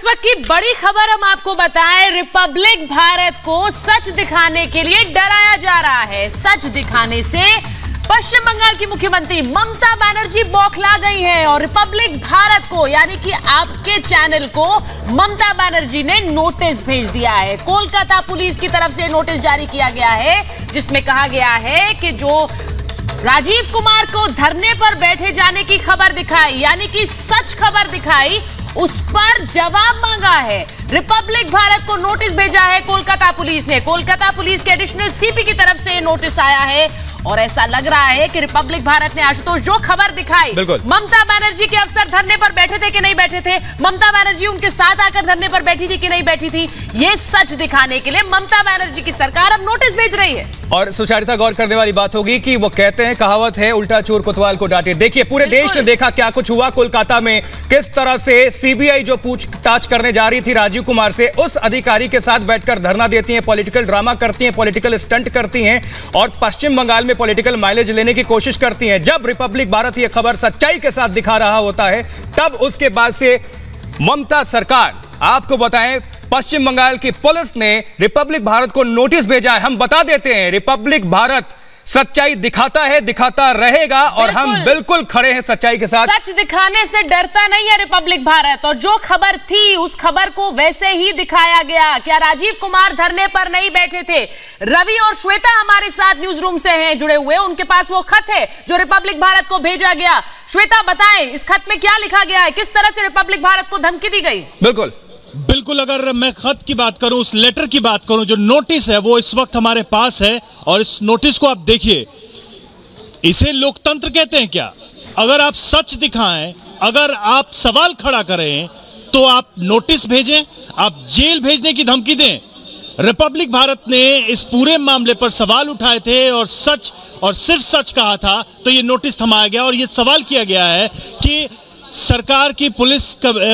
इस वक्त की बड़ी खबर हम आपको बताएं रिपब्लिक भारत को सच दिखाने के लिए डराया जा रहा है सच दिखाने से पश्चिम बंगाल की मुख्यमंत्री ममता बनर्जी बौखला गई हैं और रिपब्लिक भारत को यानी कि आपके चैनल को ममता बनर्जी ने नोटिस भेज दिया है कोलकाता पुलिस की तरफ से नोटिस जारी किया गया है जिसमें कहा गया है कि जो राजीव कुमार को धरने पर बैठे जाने की खबर दिखाई यानी कि सच खबर दिखाई उस पर जवाब मांगा है रिपब्लिक भारत को नोटिस भेजा है कोलकाता पुलिस ने कोलकाता पुलिस के एडिशनल सीपी की तरफ से नोटिस आया है और ऐसा लग रहा है कि रिपब्लिक भारत ने आशुतोष जो खबर दिखाई ममता बनर्जी के अफसर धरने पर बैठे थे कि नहीं बैठे थे ममता बनर्जी उनके साथ आकर धरने पर बैठी थी कि नहीं बैठी थी ये सच दिखाने के लिए ममता बनर्जी की सरकार अब नोटिस भेज रही है और सुचारिता गौर करने वाली बात होगी कि वो कहते हैं कहावत है उल्टा चोर कोतवाल को डांटे देखिए पूरे देश ने देखा क्या कुछ हुआ कोलकाता में किस तरह से सीबीआई जो पूछताछ करने जा रही थी राजीव कुमार से उस अधिकारी के साथ बैठकर धरना देती है पॉलिटिकल ड्रामा करती है पॉलिटिकल स्टंट करती है और पश्चिम बंगाल में पॉलिटिकल माइलेज लेने की कोशिश करती हैं जब रिपब्लिक भारत यह खबर सच्चाई के साथ दिखा रहा होता है तब उसके बाद से ममता सरकार आपको बताएं पश्चिम बंगाल की पुलिस ने रिपब्लिक भारत को नोटिस भेजा है हम बता देते हैं रिपब्लिक भारत सच्चाई दिखाता है दिखाता रहेगा और हम बिल्कुल खड़े हैं सच्चाई के साथ सच दिखाने से डरता नहीं है रिपब्लिक भारत और जो खबर थी उस खबर को वैसे ही दिखाया गया क्या राजीव कुमार धरने पर नहीं बैठे थे रवि और श्वेता हमारे साथ न्यूज रूम से हैं जुड़े हुए उनके पास वो खत है जो रिपब्लिक भारत को भेजा गया श्वेता बताएं इस खत में क्या लिखा गया है किस तरह से रिपब्लिक भारत को धमकी दी गई बिल्कुल बिल्कुल अगर मैं खत की बात करूं उस लेटर की बात करूं जो नोटिस है वो इस वक्त हमारे पास है और इस नोटिस को आप देखिए इसे लोकतंत्र कहते हैं क्या अगर आप सच दिखाएं अगर आप सवाल खड़ा करें तो आप नोटिस भेजें आप जेल भेजने की धमकी दें रिपब्लिक भारत ने इस पूरे मामले पर सवाल उठाए थे और सच और सिर्फ सच कहा था तो ये नोटिस थमाया गया और ये सवाल किया गया है कि सरकार की पुलिस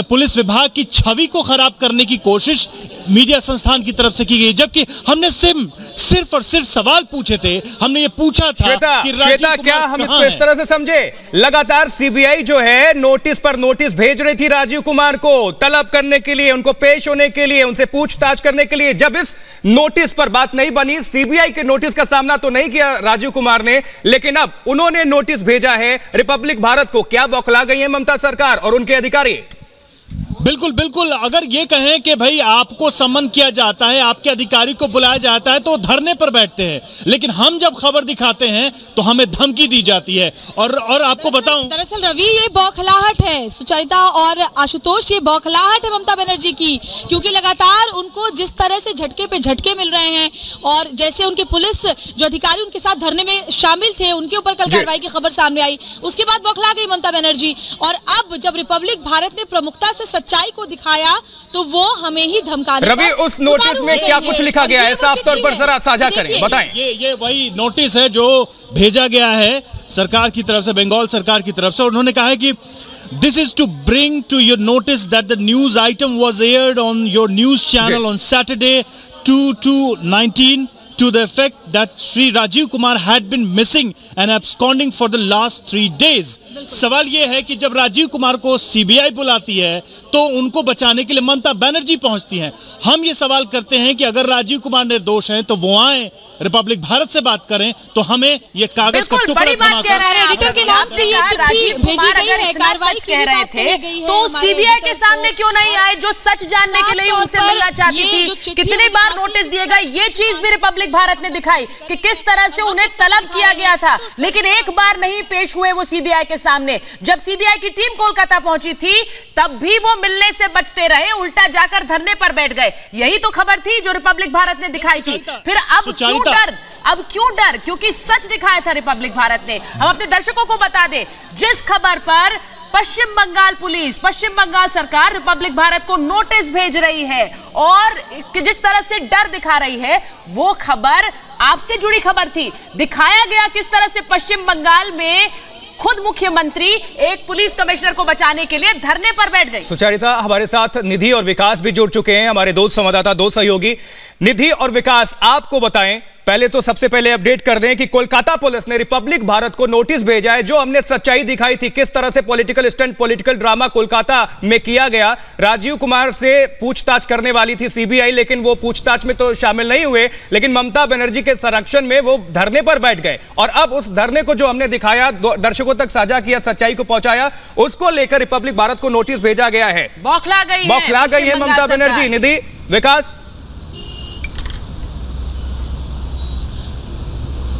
पुलिस विभाग की छवि को खराब करने की कोशिश मीडिया संस्थान की तरफ से की गई जबकि हमने सिम सिर्फ और सिर्फ सवाल पूछे थे हमने ये पूछा था श्वेता, कि श्वेता क्या हम इसको इस तरह से समझे लगातार सीबीआई जो है नोटिस पर नोटिस भेज रही थी राजीव कुमार को तलब करने के लिए उनको पेश होने के लिए उनसे पूछताछ करने के लिए जब इस नोटिस पर बात नहीं बनी सीबीआई के नोटिस का सामना तो नहीं किया राजीव कुमार ने लेकिन अब उन्होंने नोटिस भेजा है रिपब्लिक भारत को क्या बौखला गई है ममता सरकार और उनके अधिकारी बिल्कुल बिल्कुल अगर ये कहें कि भाई आपको समन किया जाता है आपके अधिकारी को बुलाया जाता है तो धरने पर बैठते हैं लेकिन हम जब खबर दिखाते हैं तो हमें धमकी दी जाती है और और आपको बताऊं दरअसल रवि ये बौखलाहट है सुचरिता और आशुतोष ये बौखलाहट है ममता बनर्जी की क्योंकि लगातार उनको जिस तरह से झटके पे झटके मिल रहे हैं और जैसे उनके पुलिस जो अधिकारी उनके साथ धरने में शामिल थे उनके ऊपर कल कार्रवाई की खबर सामने आई उसके बाद बौखला गई ममता बनर्जी और अब जब रिपब्लिक भारत ने प्रमुखता से सच्चा सच्चाई को दिखाया तो वो हमें ही धमका रवि उस नोटिस में क्या कुछ लिखा गया है साफ तौर पर जरा साझा करें बताएं ये ये वही नोटिस है जो भेजा गया है सरकार की तरफ से बंगाल सरकार की तरफ से उन्होंने कहा है कि This is to bring to your notice that the news item was aired on your news channel on Saturday 2 to 19 to the effect that Sri Rajiv Kumar had been missing and absconding for the last three days. सवाल ये है कि जब राजीव कुमार को CBI बुलाती है तो उनको बचाने के लिए ममता बनर्जी पहुंचती हैं हम ये सवाल करते हैं कि अगर राजीव कुमार निर्दोष हैं तो वो आए रिपब्लिक भारत से बात करें तो हमें ये कागज का टुकड़ा एडिटर के नाम से ये चिट्ठी भेजी गई है कार्रवाई कह रहे थे तो सीबीआई के सामने क्यों नहीं आए जो सच जानने के लिए उनसे मिलना चाहती थी कितने बार नोटिस दिएगा ये चीज भी हाँ। रिपब्लिक आधुनिक भारत ने दिखाई कि किस तरह से उन्हें तलब किया गया था लेकिन एक बार नहीं पेश हुए वो सीबीआई के सामने जब सीबीआई की टीम कोलकाता पहुंची थी तब भी वो मिलने से बचते रहे उल्टा जाकर धरने पर बैठ गए यही तो खबर थी जो रिपब्लिक भारत ने दिखाई थी फिर अब क्यों डर अब क्यों डर क्योंकि सच दिखाया था रिपब्लिक भारत ने हम अपने दर्शकों को बता दे जिस खबर पर पश्चिम बंगाल पुलिस पश्चिम बंगाल सरकार रिपब्लिक भारत को नोटिस भेज रही है और कि जिस तरह से डर दिखा रही है वो खबर आपसे जुड़ी खबर थी दिखाया गया किस तरह से पश्चिम बंगाल में खुद मुख्यमंत्री एक पुलिस कमिश्नर को बचाने के लिए धरने पर बैठ गई सुचारिता हमारे साथ निधि और विकास भी जुड़ चुके हैं हमारे दो संवाददाता दो सहयोगी निधि और विकास आपको बताएं पहले तो सबसे पहले अपडेट कर दें कि कोलकाता पुलिस ने रिपब्लिक भारत को नोटिस भेजा है जो हमने सच्चाई दिखाई थी किस तरह से political stunt political drama Kolkata में किया गया राजीव कुमार से पूछताछ करने वाली थी सीबीआई लेकिन वो पूछताछ में तो शामिल नहीं हुए लेकिन ममता बनर्जी के संरक्षण में वो धरने पर बैठ गए और अब उस धरने को जो हमने दिखाया दर्शकों तक साझा किया सच्चाई को पहुंचाया उसको लेकर रिपब्लिक भारत को नोटिस भेजा गया है बौखला गई है ममता बनर्जी निधि विकास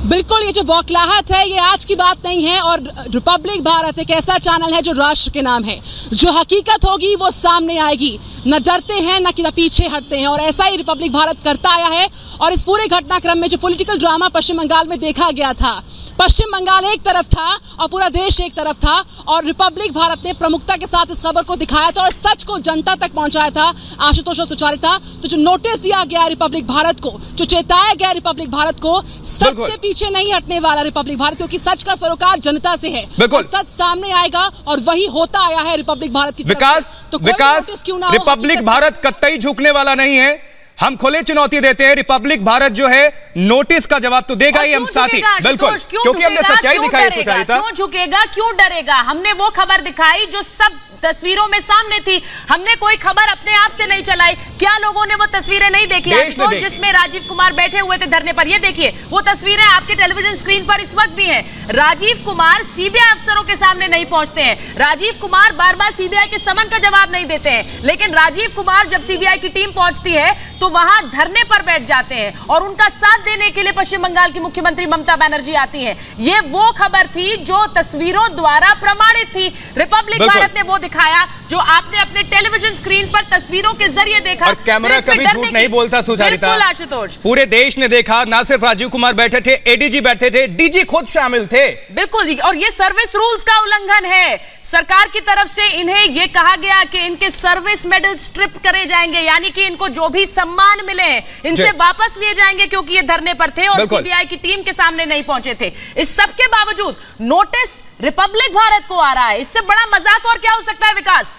बिल्कुल ये जो बौखलाहट है ये आज की बात नहीं है और रिपब्लिक भारत एक ऐसा चैनल है जो राष्ट्र के नाम है जो हकीकत होगी वो सामने आएगी न डरते हैं न कि न पीछे हटते हैं और ऐसा ही रिपब्लिक भारत करता आया है और इस पूरे घटनाक्रम में जो पॉलिटिकल ड्रामा पश्चिम बंगाल में देखा गया था पश्चिम बंगाल एक तरफ था और पूरा देश एक तरफ था और रिपब्लिक भारत ने प्रमुखता के साथ इस खबर को दिखाया था और सच को जनता तक पहुंचाया था आशुतोष और सुचारित था तो जो नोटिस दिया गया रिपब्लिक भारत को जो चेताया गया रिपब्लिक भारत को सच से पीछे नहीं हटने वाला रिपब्लिक भारत क्योंकि सच का सरोकार जनता से है सच सामने आएगा और वही होता आया है रिपब्लिक भारत की विकास तो विकास क्यों ना रिपब्लिक भारत कतई झुकने वाला नहीं है हम खुले चुनौती देते हैं रिपब्लिक भारत जो है नोटिस का जवाब तो देगा ही हम साथ ही बिल्कुल क्योंकि हमने सच्चाई दिखाई क्यों झुकेगा क्यों डरेगा हमने वो खबर दिखाई जो सब तस्वीरों में सामने थी हमने कोई खबर अपने आप से नहीं चलाई क्या लोगों ने वो तस्वीरें नहीं देखी आशुतोष तो जिसमें राजीव कुमार बैठे हुए थे धरने पर ये देखिए वो तस्वीरें आपके टेलीविजन स्क्रीन पर इस वक्त भी हैं राजीव कुमार सीबीआई अफसरों के सामने नहीं पहुंचते हैं राजीव कुमार बार बार सीबीआई के समन का जवाब नहीं देते हैं लेकिन राजीव कुमार जब सीबीआई की टीम पहुंचती है तो वहां धरने पर बैठ जाते हैं और उनका साथ देने के लिए पश्चिम बंगाल की मुख्यमंत्री ममता बनर्जी आती है ये वो खबर थी जो तस्वीरों द्वारा प्रमाणित थी रिपब्लिक भारत ने वो दिखाया जो आपने अपने टेलीविजन स्क्रीन पर तस्वीरों के जरिए देखा और कैमरा कभी झूठ नहीं बोलता सुचारिता आशुतोष पूरे देश ने देखा ना सिर्फ राजीव कुमार बैठे थे एडीजी बैठे थे डीजी खुद शामिल थे बिल्कुल और ये सर्विस रूल्स का उल्लंघन है सरकार की तरफ से इन्हें ये कहा गया कि इनके सर्विस मेडल स्ट्रिप करे जाएंगे यानी कि इनको जो भी सम्मान मिले इनसे वापस लिए जाएंगे क्योंकि ये धरने पर थे और सीबीआई की टीम के सामने नहीं पहुंचे थे इस सब के बावजूद नोटिस रिपब्लिक भारत को आ रहा है इससे बड़ा मजाक और क्या हो सकता सकता है विकास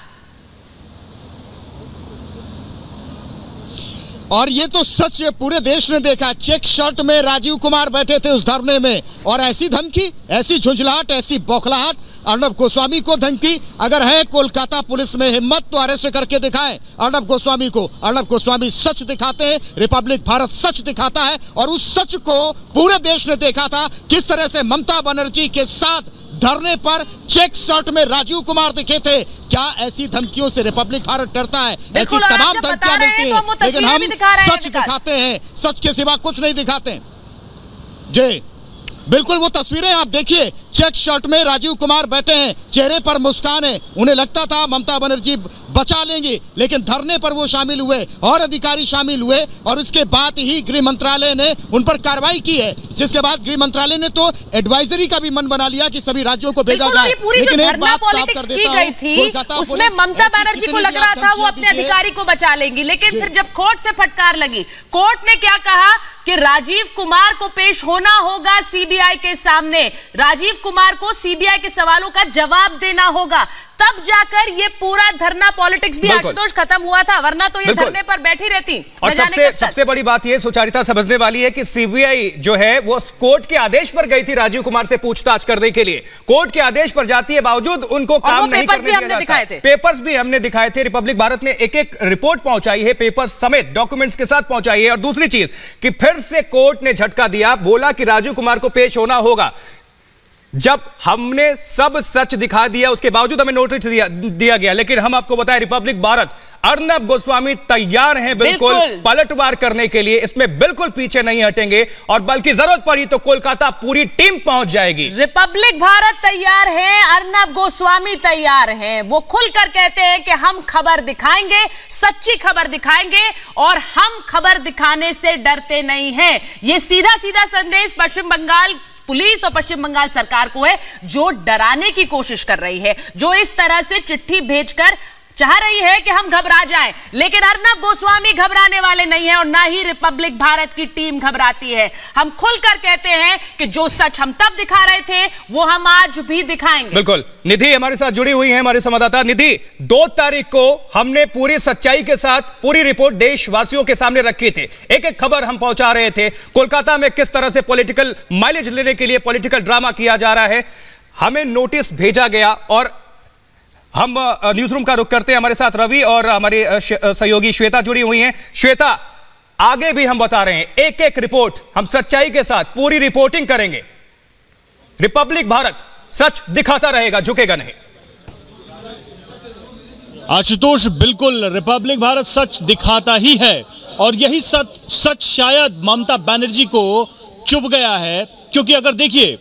और ये तो सच पूरे देश ने देखा चेक शर्ट में राजीव कुमार बैठे थे उस धरने में और ऐसी धमकी ऐसी झुंझलाहट ऐसी बौखलाहट अर्णब गोस्वामी को धमकी अगर है कोलकाता पुलिस में हिम्मत तो अरेस्ट करके दिखाएं अर्णब गोस्वामी को अर्णब गोस्वामी सच दिखाते हैं रिपब्लिक भारत सच दिखाता है और उस सच को पूरे देश ने देखा था किस तरह से ममता बनर्जी के साथ धरने पर चेक शर्ट में राजीव कुमार दिखे थे क्या ऐसी धमकियों से रिपब्लिक भारत डरता है ऐसी तमाम धमकियां मिलती है तो लेकिन हम सच दिखाते हैं सच के सिवा कुछ नहीं दिखाते जी बिल्कुल वो तस्वीरें आप देखिए चेक शर्ट में राजीव कुमार बैठे हैं चेहरे पर मुस्कान है उन्हें लगता था ममता बनर्जी बचा लेंगी लेकिन धरने पर वो शामिल हुए और अधिकारी शामिल हुए और उसके बाद ही गृह मंत्रालय ने उन पर कार्रवाई की है जिसके बाद गृह मंत्रालय ने तो एडवाइजरी का भी मन बना लिया कि सभी राज्यों को भेजा जाए लेकिन एक बात साफ तो कर देता थी उसमें ममता बनर्जी को लग रहा था वो अपने अधिकारी को बचा लेंगी लेकिन फिर जब कोर्ट से फटकार लगी कोर्ट ने क्या कहा कि राजीव कुमार को पेश होना होगा सीबीआई के सामने राजीव कुमार को सीबीआई के सवालों का जवाब देना होगा तब जाकर ये पूरा धरना पॉलिटिक्स भी आशुतोष खत्म हुआ था वरना तो ये धरने पर बैठी रहती और सबसे सबसे बड़ी बात ये सुचारिता समझने वाली है कि सीबीआई जो है वो कोर्ट के आदेश पर गई थी राजीव कुमार से पूछताछ करने के लिए कोर्ट के आदेश पर जाती है बावजूद उनको काम नहीं करने दिया हमने दिखाए थे पेपर भी हमने दिखाए थे रिपब्लिक भारत ने एक एक रिपोर्ट पहुंचाई है पेपर समेत डॉक्यूमेंट्स के साथ पहुंचाई है और दूसरी चीज की फिर से कोर्ट ने झटका दिया बोला कि राजीव कुमार को पेश होना होगा जब हमने सब सच दिखा दिया उसके बावजूद हमें नोटिस दिया, दिया गया लेकिन हम आपको बताएं रिपब्लिक भारत अर्नब गोस्वामी तैयार हैं बिल्कुल, बिल्कुल। पलटवार करने के लिए इसमें बिल्कुल पीछे नहीं हटेंगे और बल्कि जरूरत पड़ी तो कोलकाता पूरी टीम पहुंच जाएगी रिपब्लिक भारत तैयार है अर्नब गोस्वामी तैयार है वो खुलकर कहते हैं कि हम खबर दिखाएंगे सच्ची खबर दिखाएंगे और हम खबर दिखाने से डरते नहीं है ये सीधा सीधा संदेश पश्चिम बंगाल पुलिस और पश्चिम बंगाल सरकार को है जो डराने की कोशिश कर रही है जो इस तरह से चिट्ठी भेजकर चाह रही है कि हम घबरा जाएं लेकिन अर्नब गोस्वामी घबराने वाले नहीं है और ना ही रिपब्लिक भारत की टीम घबराती है हम खुलकर कहते हैं कि जो सच हम तब दिखा रहे थे वो हम आज भी दिखाएंगे बिल्कुल निधि हमारे साथ जुड़ी हुई है हमारे संवाददाता निधि दो तारीख को हमने पूरी सच्चाई के साथ पूरी रिपोर्ट देशवासियों के सामने रखी थी एक एक खबर हम पहुंचा रहे थे कोलकाता में किस तरह से पॉलिटिकल माइलेज लेने के लिए पॉलिटिकल ड्रामा किया जा रहा है हमें नोटिस भेजा गया और हम न्यूज रूम का रुख करते हैं हमारे साथ रवि और हमारे सहयोगी श्वेता जुड़ी हुई हैं श्वेता आगे भी हम बता रहे हैं एक एक रिपोर्ट हम सच्चाई के साथ पूरी रिपोर्टिंग करेंगे रिपब्लिक भारत सच दिखाता रहेगा झुकेगा नहीं आशुतोष बिल्कुल रिपब्लिक भारत सच दिखाता ही है और यही सच सच शायद ममता बनर्जी को चुप गया है क्योंकि अगर देखिए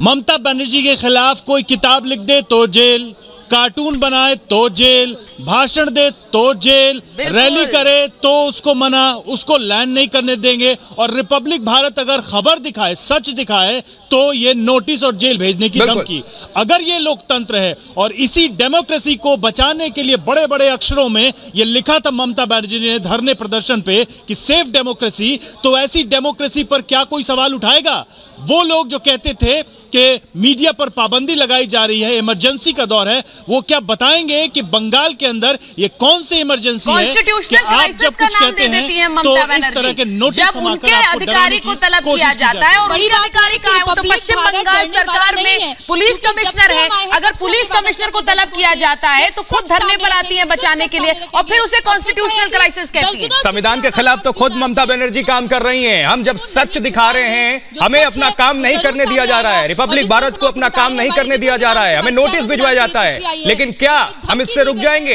ममता बनर्जी के खिलाफ कोई किताब लिख दे तो जेल कार्टून बनाए तो जेल भाषण दे तो जेल रैली करे तो उसको मना उसको लैंड नहीं करने देंगे और रिपब्लिक भारत अगर खबर दिखाए सच दिखाए तो ये नोटिस और जेल भेजने की धमकी अगर ये लोकतंत्र है और इसी डेमोक्रेसी को बचाने के लिए बड़े बड़े अक्षरों में ये लिखा था ममता बनर्जी ने धरने प्रदर्शन पे कि सेफ डेमोक्रेसी तो ऐसी डेमोक्रेसी पर क्या कोई सवाल उठाएगा वो लोग जो कहते थे कि मीडिया पर पाबंदी लगाई जा रही है इमरजेंसी का दौर है वो क्या बताएंगे कि बंगाल के अंदर ये कौन सी इमरजेंसी है कि आप जब कुछ कहते हैं तो इस तरह के नोटिस उनके अधिकारी को तलब किया जाता है और तो पश्चिम बंगाल सरकार में पुलिस कमिश्नर है अगर पुलिस कमिश्नर को तलब किया जाता है तो खुद धरने पर आती है बचाने के लिए और फिर उसे कॉन्स्टिट्यूशनल क्राइसिस कहती है संविधान के खिलाफ तो खुद ममता बनर्जी काम कर रही है हम जब तो सच दिखा रहे हैं हमें अपना काम नहीं करने दिया जा रहा है रिपब्लिक भारत को अपना काम नहीं करने दिया जा रहा है हमें नोटिस भिजवाया जाता है लेकिन क्या हम इससे रुक जाएंगे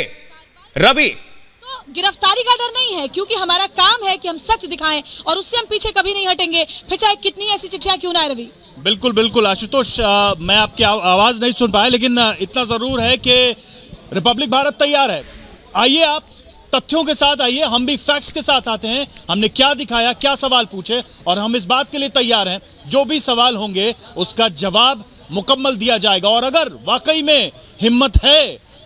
रवि तो गिरफ्तारी का डर नहीं है क्योंकि हमारा काम है कि हम सच दिखाएं और उससे हम पीछे कभी नहीं हटेंगे फिर चाहे कितनी ऐसी चिट्ठियां क्यों ना रवि बिल्कुल बिल्कुल आशुतोष मैं आपकी आवाज नहीं सुन पाया लेकिन इतना जरूर है कि रिपब्लिक भारत तैयार है आइए आप तथ्यों के साथ आइए हम भी फैक्ट्स के साथ आते हैं हमने क्या दिखाया क्या सवाल पूछे और हम इस बात के लिए तैयार हैं जो भी सवाल होंगे उसका जवाब मुकम्मल दिया जाएगा और अगर वाकई में हिम्मत है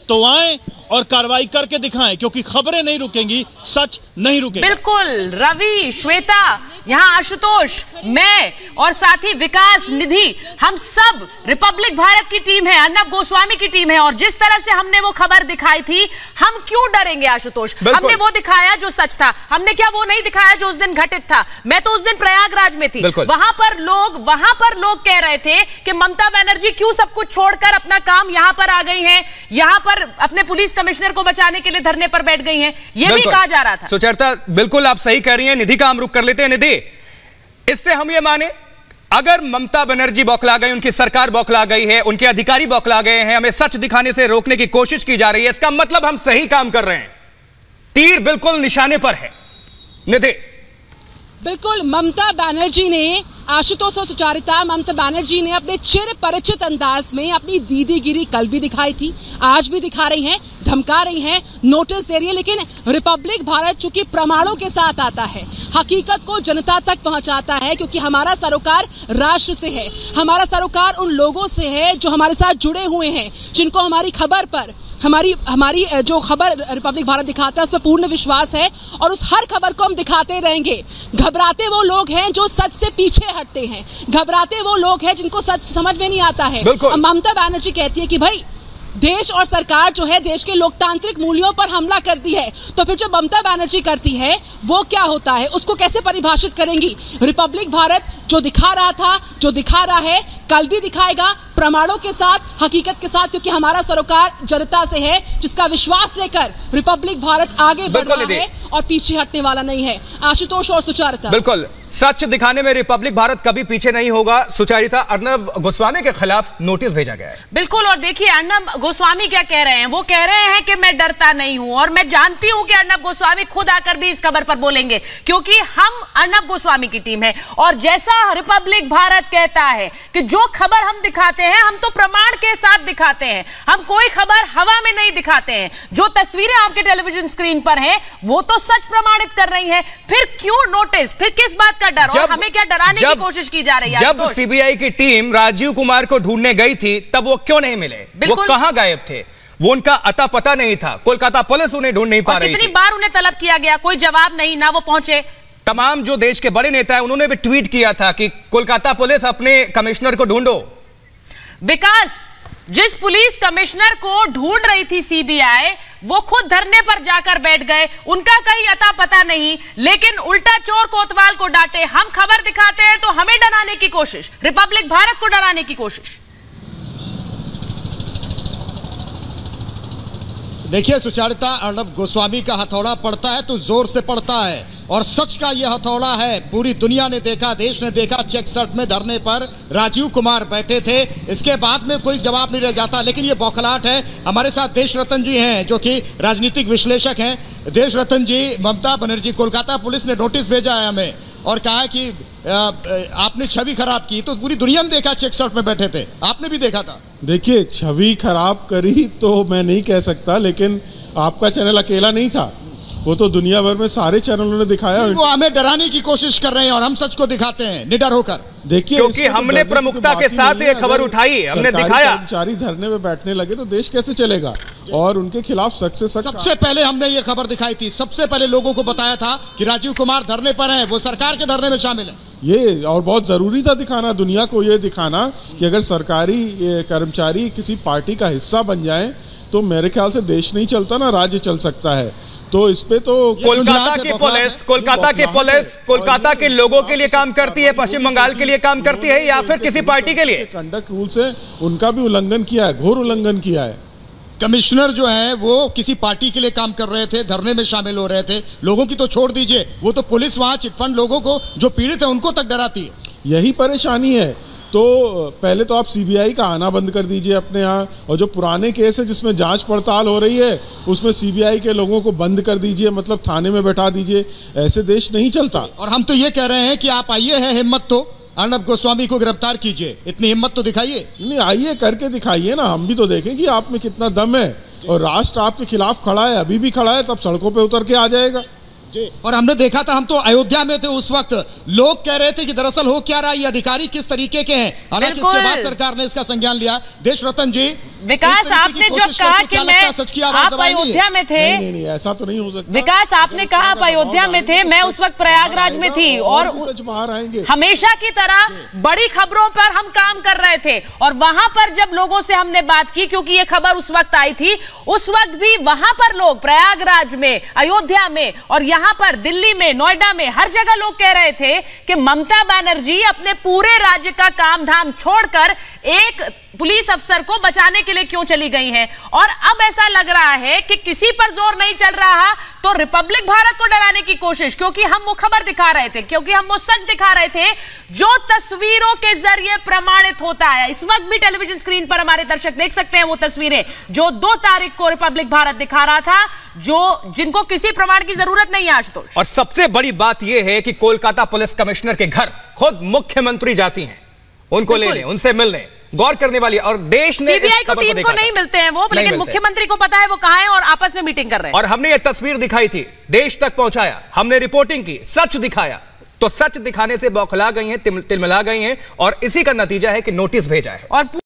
तो आए और कार्रवाई करके दिखाएं क्योंकि खबरें नहीं रुकेंगी सच नहीं रुकेगा बिल्कुल रवि श्वेता यहाँ आशुतोष मैं और साथ ही विकास निधि हम सब रिपब्लिक भारत की टीम है अर्नब गोस्वामी की टीम है और जिस तरह से हमने वो खबर दिखाई थी हम क्यों डरेंगे आशुतोष हमने वो दिखाया जो सच था हमने क्या वो नहीं दिखाया जो उस दिन घटित था मैं तो उस दिन प्रयागराज में थी वहां पर लोग वहां पर लोग कह रहे थे कि ममता बनर्जी क्यों सब कुछ छोड़कर अपना काम यहां पर आ गई है यहां पर अपने पुलिस कमिश्नर को बचाने के लिए धरने पर बैठ गई हैं यह भी कहा जा रहा था सुचरिता बिल्कुल आप सही कह रही हैं निधि का हम रुख कर लेते हैं निधि इससे हम ये माने अगर ममता बनर्जी बौखला गई उनकी सरकार बौखला गई है उनके अधिकारी बौखला गए हैं हमें सच दिखाने से रोकने की कोशिश की जा रही है इसका मतलब हम सही काम कर रहे हैं तीर बिल्कुल निशाने पर है निधि बिल्कुल ममता बनर्जी ने आशुतोष और सुचारिता ममता बनर्जी ने अपने चिर परिचित अंदाज में अपनी दीदीगिरी कल भी दिखाई थी आज भी दिखा रही हैं धमका रही हैं नोटिस दे रही है लेकिन रिपब्लिक भारत चूंकि प्रमाणों के साथ आता है हकीकत को जनता तक पहुंचाता है क्योंकि हमारा सरोकार राष्ट्र से है हमारा सरोकार उन लोगों से है जो हमारे साथ जुड़े हुए हैं जिनको हमारी खबर पर हमारी हमारी जो खबर रिपब्लिक भारत दिखाता है उस पर पूर्ण विश्वास है और उस हर खबर को हम दिखाते रहेंगे घबराते वो लोग हैं जो सच से पीछे हटते हैं घबराते वो लोग हैं जिनको सच समझ में नहीं आता है ममता बनर्जी कहती है कि भाई देश और सरकार जो है देश के लोकतांत्रिक मूल्यों पर हमला करती है तो फिर जो ममता बनर्जी करती है वो क्या होता है उसको कैसे परिभाषित करेंगी रिपब्लिक भारत जो दिखा रहा था जो दिखा रहा है कल भी दिखाएगा प्रमाणों के साथ हकीकत के साथ क्योंकि हमारा सरोकार जनता से है जिसका विश्वास लेकर रिपब्लिक भारत आगे बढ़ रहा है और पीछे हटने वाला नहीं है आशुतोष और सुचारिता बिल्कुल सच दिखाने में रिपब्लिक भारत कभी पीछे नहीं होगा सुचारिता अर्नब गोस्वामी के खिलाफ नोटिस भेजा गया है बिल्कुल और देखिए अर्नब गोस्वामी क्या कह रहे हैं वो कह रहे हैं कि मैं डरता नहीं हूं और मैं जानती हूं कि अर्नब गोस्वामी खुद आकर भी इस खबर पर बोलेंगे क्योंकि हम अर्नब गोस्वामी की टीम है और जैसा रिपब्लिक भारत कहता है कि जो खबर हम दिखाते हैं हम तो प्रमाण के साथ दिखाते हैं हम कोई खबर हवा में नहीं दिखाते हैं जो तस्वीरें आपके टेलीविजन स्क्रीन पर हैं वो तो सच प्रमाणित कर रही हैं फिर क्यों नोटिस फिर किस बात का डर और हमें क्या डराने की कोशिश की जा रही है जब सीबीआई की टीम राजीव कुमार को ढूंढने गई थी तब वो क्यों नहीं मिले वो कहां गायब थे वो उनका अता पता नहीं था कोलकाता पुलिस उन्हें ढूंढ नहीं पा रही कितनी बार उन्हें तलब किया गया कोई जवाब नहीं ना वो पहुंचे तमाम जो देश के बड़े नेता हैं उन्होंने भी ट्वीट किया था कि कोलकाता पुलिस अपने कमिश्नर को ढूंढो विकास जिस पुलिस कमिश्नर को ढूंढ रही थी सीबीआई वो खुद धरने पर जाकर बैठ गए उनका कहीं अता पता नहीं लेकिन उल्टा चोर कोतवाल को डांटे हम खबर दिखाते हैं तो हमें डराने की कोशिश रिपब्लिक भारत को डराने की कोशिश देखिए सुचारिता अर्णब गोस्वामी का हथौड़ा पड़ता है तो जोर से पड़ता है और सच का यह हथौड़ा है पूरी दुनिया ने देखा देश ने देखा चेक शर्ट में धरने पर राजीव कुमार बैठे थे इसके बाद में कोई जवाब नहीं रह जाता लेकिन ये बौखलाहट है हमारे साथ देश रतन जी हैं जो कि राजनीतिक विश्लेषक हैं देश रतन जी ममता बनर्जी कोलकाता पुलिस ने नोटिस भेजा है हमें और कहा कि आपने छवि खराब की तो पूरी दुनिया ने देखा चेक शर्ट में बैठे थे आपने भी देखा था देखिए छवि खराब करी तो मैं नहीं कह सकता लेकिन आपका चैनल अकेला नहीं था वो तो दुनिया भर में सारे चैनलों ने दिखाया वो हमें डराने की कोशिश कर रहे हैं और हम सच को दिखाते हैं निडर होकर देखिए क्योंकि तो हमने प्रमुखता के साथ ये खबर उठाई हमने दिखाया कर्मचारी धरने में बैठने लगे तो देश कैसे चलेगा और उनके खिलाफ सख्त से सख्त सबसे पहले हमने ये खबर दिखाई थी सबसे पहले लोगों को बताया था कि राजीव कुमार धरने पर है वो सरकार के धरने में शामिल है ये और बहुत ज़रूरी था दिखाना दुनिया को ये दिखाना कि अगर सरकारी कर्मचारी किसी पार्टी का हिस्सा बन जाए तो मेरे ख्याल से देश नहीं चलता ना राज्य चल सकता है तो इस पे तो कोलकाता की पुलिस कोलकाता की पुलिस कोलकाता के लोगों के लिए काम करती है पश्चिम बंगाल के लिए काम करती है या फिर किसी पार्टी के लिए कंडक्ट रूल से उनका भी उल्लंघन किया है घोर उल्लंघन किया है कमिश्नर जो है वो किसी पार्टी के लिए काम कर रहे थे धरने में शामिल हो रहे थे लोगों की तो छोड़ दीजिए वो तो पुलिस वहाँ चिटफंड लोगों को जो पीड़ित है उनको तक डराती है यही परेशानी है तो पहले तो आप सीबीआई का आना बंद कर दीजिए अपने यहाँ और जो पुराने केस है जिसमें जांच पड़ताल हो रही है उसमें सीबीआई के लोगों को बंद कर दीजिए मतलब थाने में बैठा दीजिए ऐसे देश नहीं चलता और हम तो ये कह रहे हैं कि आप आइए है हिम्मत तो अर्णब गोस्वामी को गिरफ्तार कीजिए इतनी हिम्मत तो दिखाइए नहीं आइए करके दिखाइए ना हम भी तो देखें कि आप में कितना दम है और राष्ट्र आपके खिलाफ खड़ा है अभी भी खड़ा है तब सड़कों पर उतर के आ जाएगा और हमने देखा था हम तो अयोध्या में थे उस वक्त लोग कह रहे थे कि दरअसल हो क्या रहा ये अधिकारी किस तरीके के हैं हालांकि इसके बाद सरकार ने इसका संज्ञान लिया देश रतन जी विकास आपने जो कहा कि मैं आप अयोध्या में थे नहीं, नहीं, नहीं, ऐसा तो नहीं हो सकता विकास आपने कहा आप अयोध्या में थे मैं उस वक्त प्रयागराज में थी और हमेशा की तरह बड़ी खबरों पर हम काम कर रहे थे और वहां पर जब लोगों से हमने बात की क्योंकि ये खबर उस वक्त आई थी उस वक्त भी वहां पर लोग प्रयागराज में अयोध्या में और यहाँ पर दिल्ली में नोएडा में हर जगह लोग कह रहे थे कि ममता बनर्जी अपने पूरे राज्य का काम धाम छोड़कर एक पुलिस अफसर को बचाने के लिए क्यों चली गई हैं और अब ऐसा लग रहा है कि किसी पर जोर नहीं चल रहा तो रिपब्लिक भारत को डराने की कोशिश क्योंकि हम वो खबर दिखा रहे थे क्योंकि हम वो सच दिखा रहे थे जो तस्वीरों के जरिए प्रमाणित होता है इस वक्त भी टेलीविजन स्क्रीन पर हमारे दर्शक देख सकते हैं वो तस्वीरें जो दो तारीख को रिपब्लिक भारत दिखा रहा था जो जिनको किसी प्रमाण की जरूरत नहीं आज तो और सबसे बड़ी बात यह है कि कोलकाता पुलिस कमिश्नर के घर खुद मुख्यमंत्री जाती हैं उनको लेने उनसे मिलने गौर करने वाली और देश ने सीबीआई को टीम को, नहीं मिलते हैं वो लेकिन मुख्यमंत्री को पता है वो कहा है और आपस में मीटिंग कर रहे हैं और हमने ये तस्वीर दिखाई थी देश तक पहुंचाया हमने रिपोर्टिंग की सच दिखाया तो सच दिखाने से बौखला गई है तिलमिला गई है और इसी का नतीजा है कि नोटिस भेजा है और